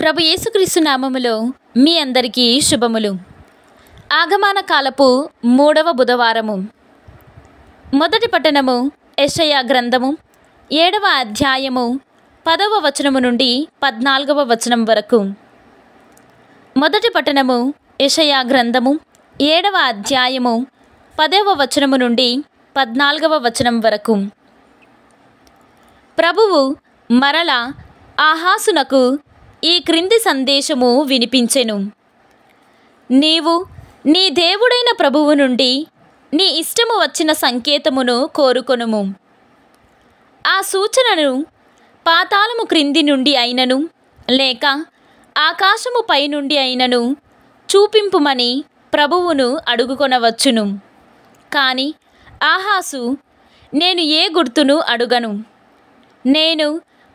ప్రభు యేసుక్రీస్తు నామములో మీ అందరికీ శుభములు ఆగమాన కాలపు మూడవ బుధవారము మొదటి పట్టణము ఎషయా గ్రంథము ఏడవ అధ్యాయము పదవ వచనము నుండి పద్నాలుగవ వచనం వరకు మొదటి పట్టణము ఎషయా గ్రంథము ఏడవ అధ్యాయము పదవ వచనము నుండి పద్నాలుగవ వచనం వరకు ప్రభువు మరల ఆహాసునకు ఈ క్రింది సందేశము వినిపించెను నీవు నీ దేవుడైన ప్రభువు నుండి నీ ఇష్టము వచ్చిన సంకేతమును కోరుకొనుము ఆ సూచనను పాతాళము క్రింది నుండి అయినను లేక ఆకాశము పై నుండి అయినను చూపింపుమని ప్రభువును అడుగుకొనవచ్చును కానీ ఆహాసు నేను ఏ గుర్తును అడుగను నేను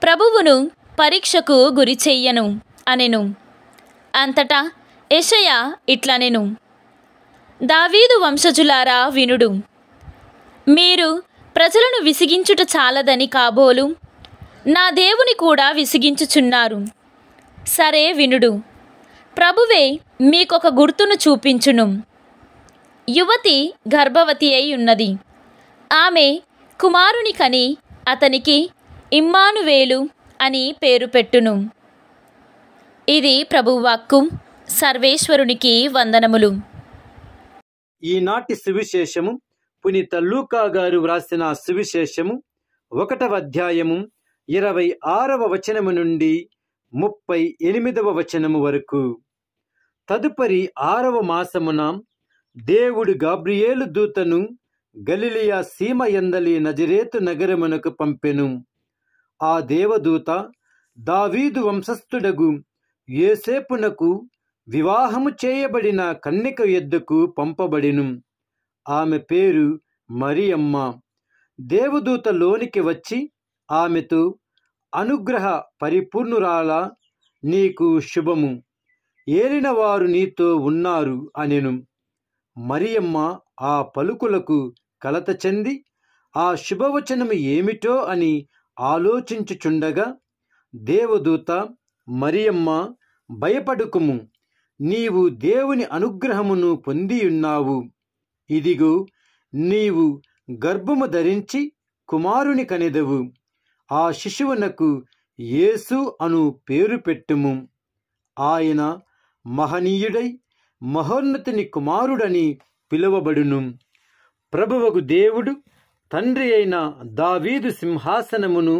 ప్రభువును పరీక్షకు గురి చెయ్యను అనెను అంతటా యశయ ఇట్లనెను దావీదు వంశజులారా వినుడు మీరు ప్రజలను విసిగించుట చాలదని కాబోలు నా దేవుని కూడా విసిగించుచున్నారు సరే వినుడు ప్రభువే మీకొక గుర్తును చూపించును యువతి గర్భవతి అయి ఉన్నది ఆమె కుమారుని కని అతనికి ఇమ్మానువేలు అని పేరు పెట్టును ఇది ప్రభువాక్కు సర్వేశ్వరునికి వందనములు ఈనాటి సువిశేషము పునీత లూకా గారు వ్రాసిన సువిశేషము ఒకటవ అధ్యాయము ఇరవై ఆరవ వచనము నుండి ముప్పై ఎనిమిదవ వచనము వరకు తదుపరి ఆరవ మాసమున దేవుడు గాబ్రియేలు దూతను గలిలియా సీమ ఎందలి నజరేతు నగరమునకు పంపెను ఆ దేవదూత దావీదు వంశస్థుడగు ఏసేపునకు వివాహము చేయబడిన కన్నిక ఎద్దుకు పంపబడిను ఆమె పేరు మరియమ్మ దేవదూత లోనికి వచ్చి ఆమెతో అనుగ్రహ పరిపూర్ణురాల నీకు శుభము ఏలినవారు నీతో ఉన్నారు అనెను మరియమ్మ ఆ పలుకులకు కలత చెంది ఆ శుభవచనము ఏమిటో అని ఆలోచించుచుండగా దేవదూత మరియమ్మ భయపడుకుము నీవు దేవుని అనుగ్రహమును పొందియున్నావు ఇదిగో నీవు గర్భము ధరించి కుమారుని కనెదవు ఆ శిశువునకు యేసు అను పేరు పెట్టుము ఆయన మహనీయుడై మహోన్నతిని కుమారుడని పిలువబడును ప్రభువకు దేవుడు తండ్రి అయిన దావీదు సింహాసనమును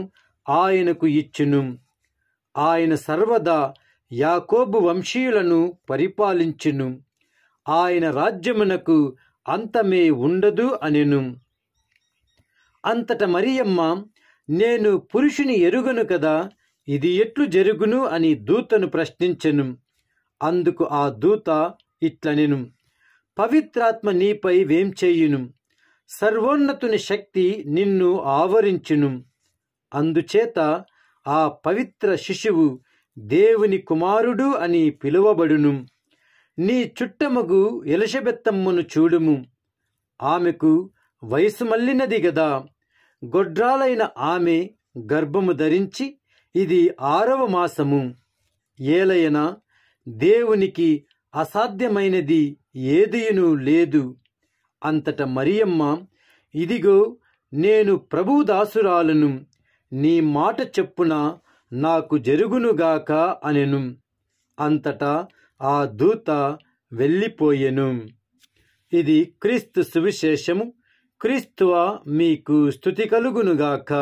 ఆయనకు ఇచ్చును ఆయన సర్వదా యాకోబు వంశీయులను పరిపాలించును ఆయన రాజ్యమునకు అంతమే ఉండదు అనెను అంతట మరియమ్మ నేను పురుషుని ఎరుగను కదా ఇది ఎట్లు జరుగును అని దూతను ప్రశ్నించెను అందుకు ఆ దూత ఇట్లనెను పవిత్రాత్మ నీపై వేం చేయును సర్వోన్నతుని శక్తి నిన్ను ఆవరించును అందుచేత ఆ పవిత్ర శిశువు దేవుని కుమారుడు అని పిలువబడును నీ చుట్టమగు ఎలిషబెత్తమ్మను చూడుము ఆమెకు వయసు మళ్ళినది గదా గొడ్రాలైన ఆమె గర్భము ధరించి ఇది ఆరవ మాసము ఏలయన దేవునికి అసాధ్యమైనది ఏదియును లేదు అంతట మరియమ్మ ఇదిగో నేను ప్రభు దాసురాలను నీ మాట చెప్పున నాకు జరుగునుగాక అనెను అంతటా ఆ దూత వెళ్ళిపోయెను ఇది క్రీస్తు సువిశేషము క్రీస్తువా మీకు స్థుతి కలుగునుగాక